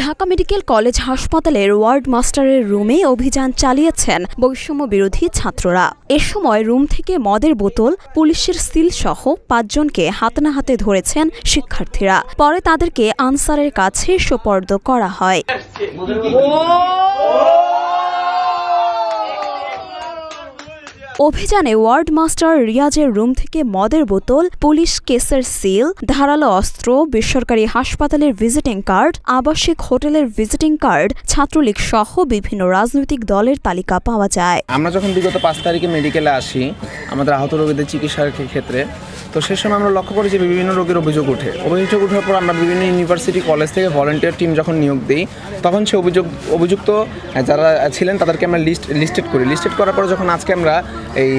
Dhaka medical college হাসপাতালের ward মাস্টারের রুমে অভিযান চালিয়েছেন বৈষম্য বিরোধী ছাত্ররা এ সময় রুম থেকে মদের বোতল পুলিশের সিল সহ পাঁচজনকে হাতনা হাতে ধরেছেন শিক্ষার্থীরা পরে তাদেরকে আনসারের কাছে সোপর্দ করা হয় অভিযানে ওয়ার্ড মাস্টার রিয়াজের রুম থেকে মদের বোতল পুলিশ কেসের সিল ধারালো অস্ত্র বেসরকারি হাসপাতালের ভিজিটিং কার্ড আবাসিক হোটেলের ভিজিটিং কার্ড ছাত্রলীগ সহ বিভিন্ন রাজনৈতিক দলের তালিকা পাওয়া যায় আমরা যখন বিগত পাঁচ তারিখে মেডিকেলে আসি আমাদের আহত রোগীদের চিকিৎসার ক্ষেত্রে তো সে সময় আমরা লক্ষ্য করি যে বিভিন্ন রোগীর অভিযোগ উঠে অভিযোগ ওঠার পর আমরা বিভিন্ন ইউনিভার্সিটি কলেজ থেকে ভলেন্টিয়ার টিম যখন নিয়োগ দিই তখন সে অভিযোগ অভিযুক্ত যারা ছিলেন তাদেরকে আমরা লিস্ট লিস্টেড করি লিস্টেড করার পর যখন আজকে আমরা এই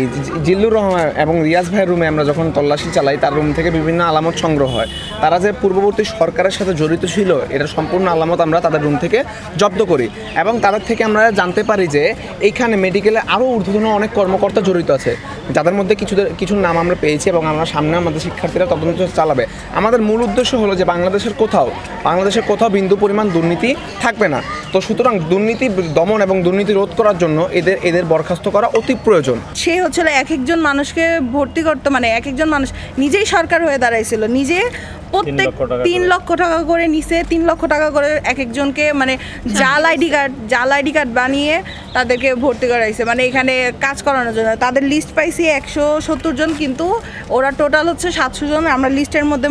জিল্লুর রহমান এবং রিয়াজ ভাইয়ের রুমে আমরা যখন তল্লাশি চালাই তার রুম থেকে বিভিন্ন আলামত সংগ্রহ হয় তারা যে পূর্ববর্তী সরকারের সাথে জড়িত ছিল এটা সম্পূর্ণ আলামত আমরা তাদের রুম থেকে জব্দ করি এবং তাদের থেকে আমরা জানতে পারি যে এইখানে মেডিকেলে আরও ঊর্ধ্বতন অনেক কর্মকর্তা জড়িত আছে যাদের মধ্যে কিছু কিছু নাম আমরা পেয়েছি এবং আমরা সামনে আমাদের শিক্ষার্থীরা তদন্ত চালাবে আমাদের মূল উদ্দেশ্য হলো যে বাংলাদেশের কোথাও বাংলাদেশের কোথাও বিন্দু পরিমাণ দুর্নীতি থাকবে না তো সুতরাং দুর্নীতি দমন এবং দুর্নীতি রোধ করার জন্য এদের এদের বরখাস্ত করা অতি প্রয়োজন সে হচ্ছে এক একজন মানুষকে ভর্তি করতো মানে এক একজন মানুষ নিজেই সরকার হয়ে দাঁড়াইছিল নিজে প্রত্যেক তিন লক্ষ টাকা করে নিছে তিন লক্ষ টাকা করে এক একজনকে মানে জাল আইডি কার্ড জাল আইডি কার্ড বানিয়ে তাদেরকে ভর্তি করাইছে মানে এখানে কাজ করানোর জন্য তাদের লিস্ট পাইছি একশো সত্তর জন কিন্তু ওরা টোটাল হচ্ছে সাতশো জন আমরা লিস্টের মধ্যে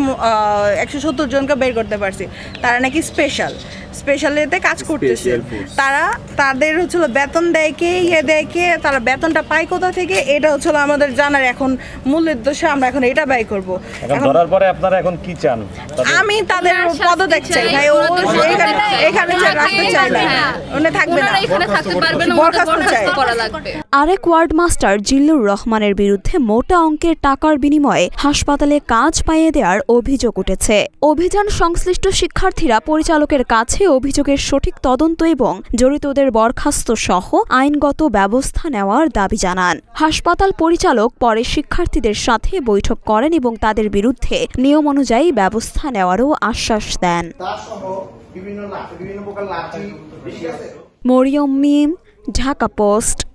একশো সত্তর জনকে বের করতে পারছি তারা নাকি স্পেশাল স্পেশালিতে কাজ করতেছে তারা তাদের হচ্ছিল বেতন দেয় কে ইয়ে দেয় কে তারা বেতনটা পায় কোথা থেকে এটা হচ্ছিল আমাদের জানার এখন মূল উদ্দেশ্য আমরা এখন এটা ব্যয় করবো ধরার পরে আপনারা এখন কি চান আমি তাদের পদত্যাগ চাই ভাই ও এখানে রাখতে চাই না উনি থাকবে না এখানে থাকতে পারবে না বরখাস্ত চাই আরেক ওয়ার্ড মাস্টার জিল্লুর রহমানের বিরুদ্ধে মোটা অঙ্কের টাকার বিনিময়ে হাসপাতালে কাজ পাইয়ে দেওয়ার অভিযোগ উঠেছে অভিযান সংশ্লিষ্ট শিক্ষার্থীরা পরিচালকের কাছে অভিযোগের সঠিক তদন্ত এবং জড়িতদের বরখাস্ত সহ আইনগত ব্যবস্থা নেওয়ার দাবি জানান হাসপাতাল পরিচালক পরে শিক্ষার্থীদের সাথে বৈঠক করেন এবং তাদের বিরুদ্ধে নিয়ম অনুযায়ী ব্যবস্থা নেওয়ারও আশ্বাস দেন মরিয়ম মিম ঢাকা পোস্ট